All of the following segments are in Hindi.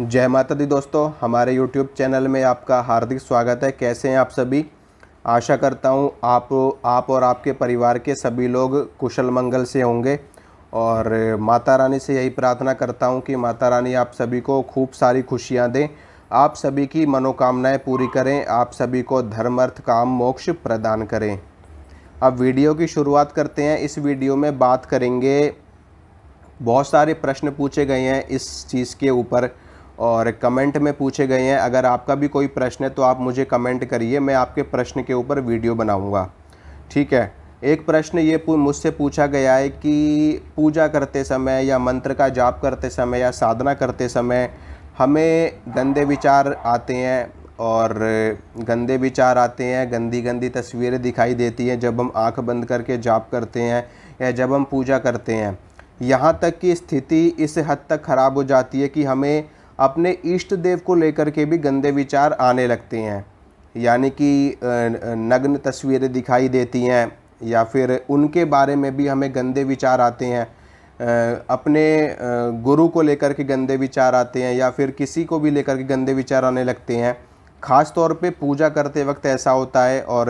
जय माता दी दोस्तों हमारे YouTube चैनल में आपका हार्दिक स्वागत है कैसे हैं आप सभी आशा करता हूँ आप आप और आपके परिवार के सभी लोग कुशल मंगल से होंगे और माता रानी से यही प्रार्थना करता हूँ कि माता रानी आप सभी को खूब सारी खुशियाँ दें आप सभी की मनोकामनाएं पूरी करें आप सभी को धर्म अर्थ काम मोक्ष प्रदान करें अब वीडियो की शुरुआत करते हैं इस वीडियो में बात करेंगे बहुत सारे प्रश्न पूछे गए हैं इस चीज़ के ऊपर और कमेंट में पूछे गए हैं अगर आपका भी कोई प्रश्न है तो आप मुझे कमेंट करिए मैं आपके प्रश्न के ऊपर वीडियो बनाऊँगा ठीक है एक प्रश्न ये मुझसे पूछा गया है कि पूजा करते समय या मंत्र का जाप करते समय या साधना करते समय हमें गंदे विचार आते हैं और गंदे विचार आते हैं गंदी गंदी तस्वीरें दिखाई देती हैं जब हम आंख बंद करके जाप करते हैं या जब हम पूजा करते हैं यहाँ तक कि स्थिति इस हद तक ख़राब हो जाती है कि हमें अपने इष्ट देव को लेकर के भी गंदे विचार आने लगते हैं यानी कि नग्न तस्वीरें दिखाई देती हैं या फिर उनके बारे में भी हमें गंदे विचार आते हैं अपने गुरु को लेकर के गंदे विचार आते हैं या फिर किसी को भी लेकर के गंदे विचार आने लगते हैं ख़ास तौर पे पूजा करते वक्त ऐसा होता है और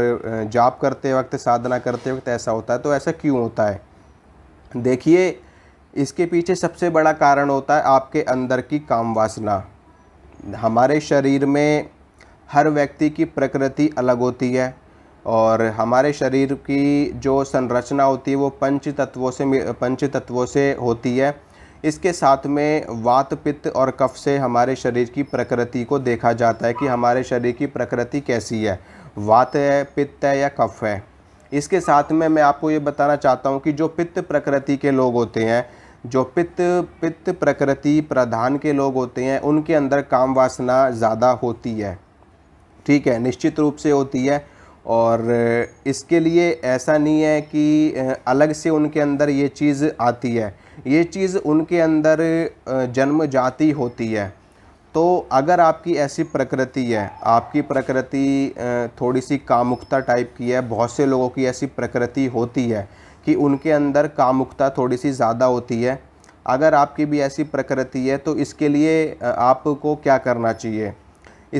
जाप करते वक्त साधना करते वक्त ऐसा होता है तो ऐसा क्यों होता है देखिए इसके पीछे सबसे बड़ा कारण होता है आपके अंदर की काम वासना हमारे शरीर में हर व्यक्ति की प्रकृति अलग होती है और हमारे शरीर की जो संरचना होती है वो पंच तत्वों से पंच तत्वों से होती है इसके साथ में वात पित्त और कफ से हमारे शरीर की प्रकृति को देखा जाता है कि हमारे शरीर की प्रकृति कैसी है वात है पित्त है या कफ है इसके साथ में मैं आपको ये बताना चाहता हूँ कि जो पित्त प्रकृति के लोग होते हैं जो पित्त पित्त प्रकृति प्रधान के लोग होते हैं उनके अंदर काम वासना ज़्यादा होती है ठीक है निश्चित रूप से होती है और इसके लिए ऐसा नहीं है कि अलग से उनके अंदर ये चीज़ आती है ये चीज़ उनके अंदर जन्म जाती होती है तो अगर आपकी ऐसी प्रकृति है आपकी प्रकृति थोड़ी सी कामुकता टाइप की है बहुत से लोगों की ऐसी प्रकृति होती है कि उनके अंदर कामुकता थोड़ी सी ज़्यादा होती है अगर आपकी भी ऐसी प्रकृति है तो इसके लिए आपको क्या करना चाहिए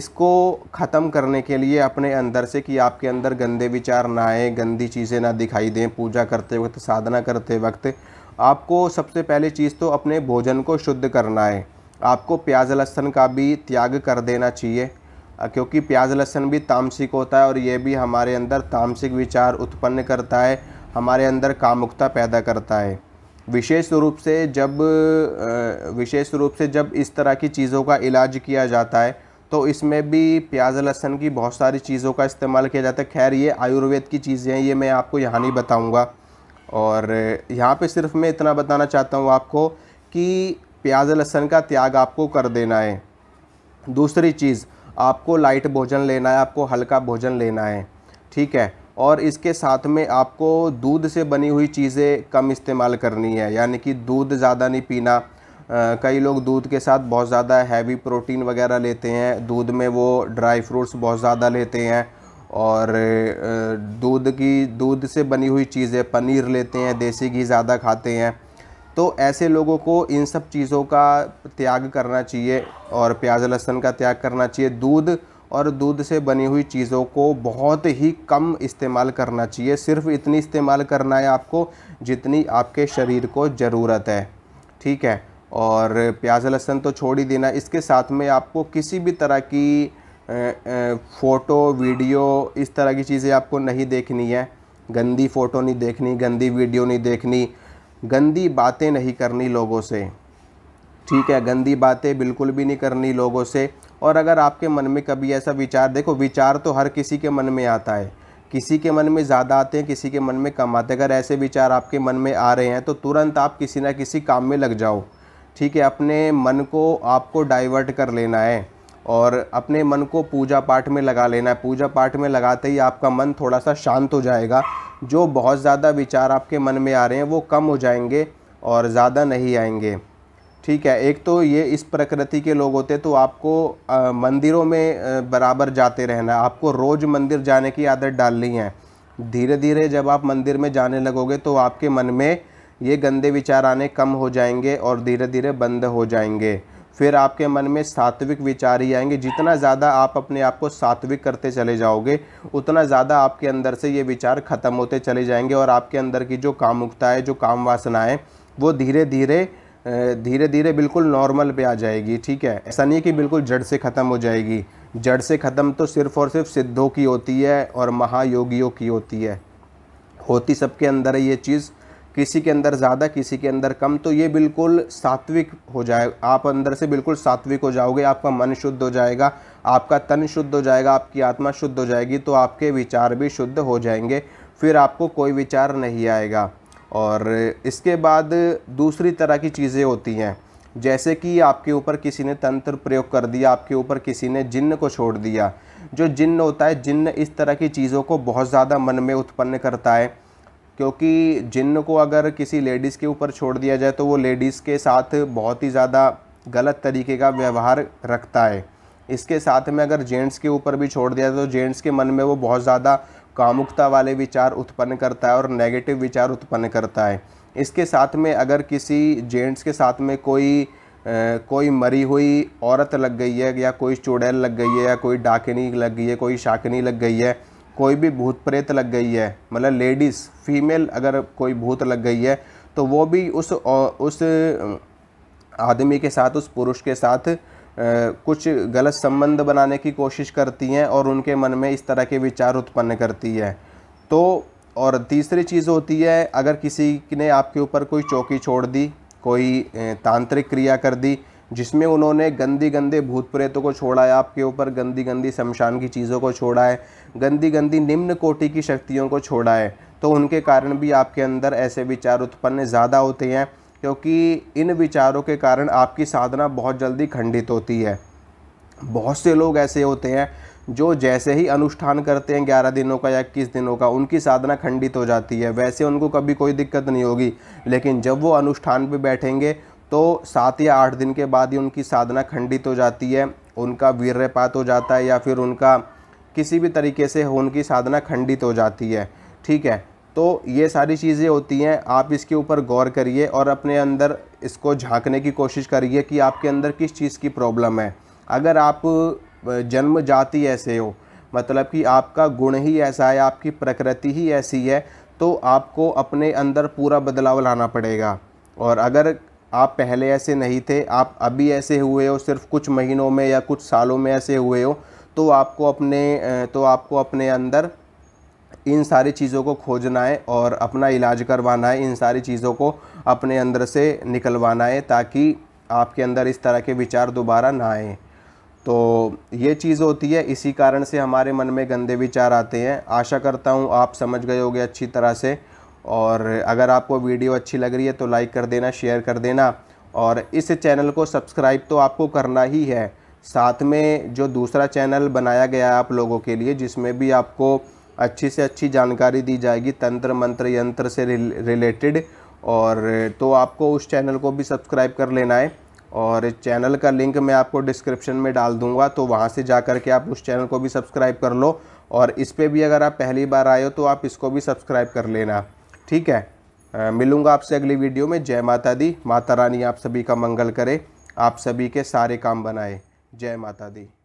इसको ख़त्म करने के लिए अपने अंदर से कि आपके अंदर गंदे विचार ना आए गंदी चीज़ें ना दिखाई दें पूजा करते वक्त साधना करते वक्त आपको सबसे पहले चीज़ तो अपने भोजन को शुद्ध करना है आपको प्याज लहसन का भी त्याग कर देना चाहिए क्योंकि प्याज लहसन भी तामसिक होता है और ये भी हमारे अंदर तामसिक विचार उत्पन्न करता है हमारे अंदर कामुकता पैदा करता है विशेष रूप से जब विशेष रूप से जब इस तरह की चीज़ों का इलाज किया जाता है तो इसमें भी प्याज लहसन की बहुत सारी चीज़ों का इस्तेमाल किया जाता है खैर ये आयुर्वेद की चीज़ें हैं ये मैं आपको यहाँ नहीं बताऊँगा और यहाँ पे सिर्फ मैं इतना बताना चाहता हूँ आपको कि प्याज लहसन का त्याग आपको कर देना है दूसरी चीज़ आपको लाइट भोजन लेना है आपको हल्का भोजन लेना है ठीक है और इसके साथ में आपको दूध से बनी हुई चीज़ें कम इस्तेमाल करनी है यानी कि दूध ज़्यादा नहीं पीना कई लोग दूध के साथ बहुत ज़्यादा हैवी प्रोटीन वगैरह लेते हैं दूध में वो ड्राई फ्रूट्स बहुत ज़्यादा लेते हैं और दूध की दूध से बनी हुई चीज़ें पनीर लेते हैं देसी घी ज़्यादा खाते हैं तो ऐसे लोगों को इन सब चीज़ों का त्याग करना चाहिए और प्याज लहसुन का त्याग करना चाहिए दूध और दूध से बनी हुई चीज़ों को बहुत ही कम इस्तेमाल करना चाहिए सिर्फ इतनी इस्तेमाल करना है आपको जितनी आपके शरीर को ज़रूरत है ठीक है और प्याज लहसुन तो छोड़ ही देना इसके साथ में आपको किसी भी तरह की फ़ोटो वीडियो इस तरह की चीज़ें आपको नहीं देखनी है गंदी फ़ोटो नहीं देखनी गंदी वीडियो नहीं देखनी गंदी बातें नहीं करनी लोगों से ठीक है गंदी बातें बिल्कुल भी नहीं करनी लोगों से और अगर आपके मन में कभी ऐसा विचार देखो विचार तो हर किसी के मन में आता है किसी के मन में ज़्यादा आते हैं किसी के मन में कम आते हैं अगर ऐसे विचार आपके मन में आ रहे हैं तो तुरंत आप किसी ना किसी काम में लग जाओ ठीक है अपने मन को आपको डाइवर्ट कर लेना है और अपने मन को पूजा पाठ में लगा लेना है पूजा पाठ में लगाते ही आपका मन थोड़ा सा शांत हो जाएगा जो बहुत ज़्यादा विचार आपके मन में आ रहे हैं वो कम हो जाएंगे और ज़्यादा नहीं आएंगे ठीक है एक तो ये इस प्रकृति के लोग होते तो आपको आ, मंदिरों में आ, बराबर जाते रहना आपको रोज़ मंदिर जाने की आदत डालनी है धीरे धीरे जब आप मंदिर में जाने लगोगे तो आपके मन में ये गंदे विचार आने कम हो जाएंगे और धीरे धीरे बंद हो जाएंगे फिर आपके मन में सात्विक विचार ही आएंगे जितना ज़्यादा आप अपने आप को सात्विक करते चले जाओगे उतना ज़्यादा आपके अंदर से ये विचार ख़त्म होते चले जाएंगे और आपके अंदर की जो कामुकता है जो काम वासना है वो धीरे धीरे धीरे धीरे बिल्कुल नॉर्मल पे आ जाएगी ठीक है ऐसा नहीं है कि बिल्कुल जड़ से ख़त्म हो जाएगी जड़ से ख़त्म तो सिर्फ़ और सिर्फ सिद्धों की होती है और महायोगियों की होती है होती सबके अंदर है ये चीज़ किसी के अंदर ज़्यादा किसी के अंदर कम तो ये बिल्कुल सात्विक हो जाए आप अंदर से बिल्कुल सात्विक हो जाओगे आपका मन शुद्ध हो जाएगा आपका तन शुद्ध हो जाएगा आपकी आत्मा शुद्ध हो जाएगी तो आपके विचार भी शुद्ध हो जाएंगे फिर आपको कोई विचार नहीं आएगा और इसके बाद दूसरी तरह की चीज़ें होती हैं जैसे कि आपके ऊपर किसी ने तंत्र प्रयोग कर दिया आपके ऊपर किसी ने जिन्न को छोड़ दिया जो जिन्न होता है जिन्न इस तरह की चीज़ों को बहुत ज़्यादा मन में उत्पन्न करता है क्योंकि जिन्न को अगर किसी लेडीज़ के ऊपर छोड़ दिया जाए तो वो लेडीज़ के साथ बहुत ही ज़्यादा गलत तरीके का व्यवहार रखता है इसके साथ में अगर जेंट्स के ऊपर भी छोड़ दिया तो जेंट्स के मन में वो बहुत ज़्यादा कामुकता वाले विचार उत्पन्न करता है और नेगेटिव विचार उत्पन्न करता है इसके साथ में अगर किसी जेंट्स के साथ में कोई Uh, कोई मरी हुई औरत लग गई है या कोई चुड़ैल लग गई है या कोई डाकिनी लग गई है कोई शाकिनी लग गई है कोई भी भूत प्रेत लग गई है मतलब लेडीज़ फीमेल अगर कोई भूत लग गई है तो वो भी उस उस आदमी के साथ उस पुरुष के साथ कुछ गलत संबंध बनाने की कोशिश करती हैं और उनके मन में इस तरह के विचार उत्पन्न करती है तो और तीसरी चीज़ होती है अगर किसी ने आपके ऊपर कोई चौकी छोड़ दी कोई तांत्रिक क्रिया कर दी जिसमें उन्होंने गंदी गंदे भूत प्रेतों को छोड़ा है आपके ऊपर गंदी गंदी शमशान की चीज़ों को छोड़ा है गंदी गंदी निम्न कोटि की शक्तियों को छोड़ा है तो उनके कारण भी आपके अंदर ऐसे विचार उत्पन्न ज़्यादा होते हैं क्योंकि इन विचारों के कारण आपकी साधना बहुत जल्दी खंडित होती है बहुत से लोग ऐसे होते हैं जो जैसे ही अनुष्ठान करते हैं ग्यारह दिनों का या इक्कीस दिनों का उनकी साधना खंडित हो जाती है वैसे उनको कभी कोई दिक्कत नहीं होगी लेकिन जब वो अनुष्ठान पर बैठेंगे तो सात या आठ दिन के बाद ही उनकी साधना खंडित हो जाती है उनका वीर्यपात हो जाता है या फिर उनका किसी भी तरीके से उनकी साधना खंडित हो जाती है ठीक है तो ये सारी चीज़ें होती हैं आप इसके ऊपर गौर करिए और अपने अंदर इसको झांकने की कोशिश करिए कि आपके अंदर किस चीज़ की प्रॉब्लम है अगर आप जन्म जाति ऐसे हो मतलब कि आपका गुण ही ऐसा है आपकी प्रकृति ही ऐसी है तो आपको अपने अंदर पूरा बदलाव लाना पड़ेगा और अगर आप पहले ऐसे नहीं थे आप अभी ऐसे हुए हो सिर्फ कुछ महीनों में या कुछ सालों में ऐसे हुए हो तो आपको अपने तो आपको अपने अंदर इन सारी चीज़ों को खोजना है और अपना इलाज करवाना है इन सारी चीज़ों को अपने अंदर से निकलवाना है ताकि आपके अंदर इस तरह के विचार दोबारा ना आए तो ये चीज़ होती है इसी कारण से हमारे मन में गंदे विचार आते हैं आशा करता हूँ आप समझ गए होगे अच्छी तरह से और अगर आपको वीडियो अच्छी लग रही है तो लाइक कर देना शेयर कर देना और इस चैनल को सब्सक्राइब तो आपको करना ही है साथ में जो दूसरा चैनल बनाया गया है आप लोगों के लिए जिसमें भी आपको अच्छी से अच्छी जानकारी दी जाएगी तंत्र मंत्र यंत्र से रिलेटेड और तो आपको उस चैनल को भी सब्सक्राइब कर लेना है और चैनल का लिंक मैं आपको डिस्क्रिप्शन में डाल दूंगा तो वहाँ से जा कर के आप उस चैनल को भी सब्सक्राइब कर लो और इस पर भी अगर आप पहली बार आए हो तो आप इसको भी सब्सक्राइब कर लेना ठीक है मिलूँगा आपसे अगली वीडियो में जय माता दी माता रानी आप सभी का मंगल करे आप सभी के सारे काम बनाए जय माता दी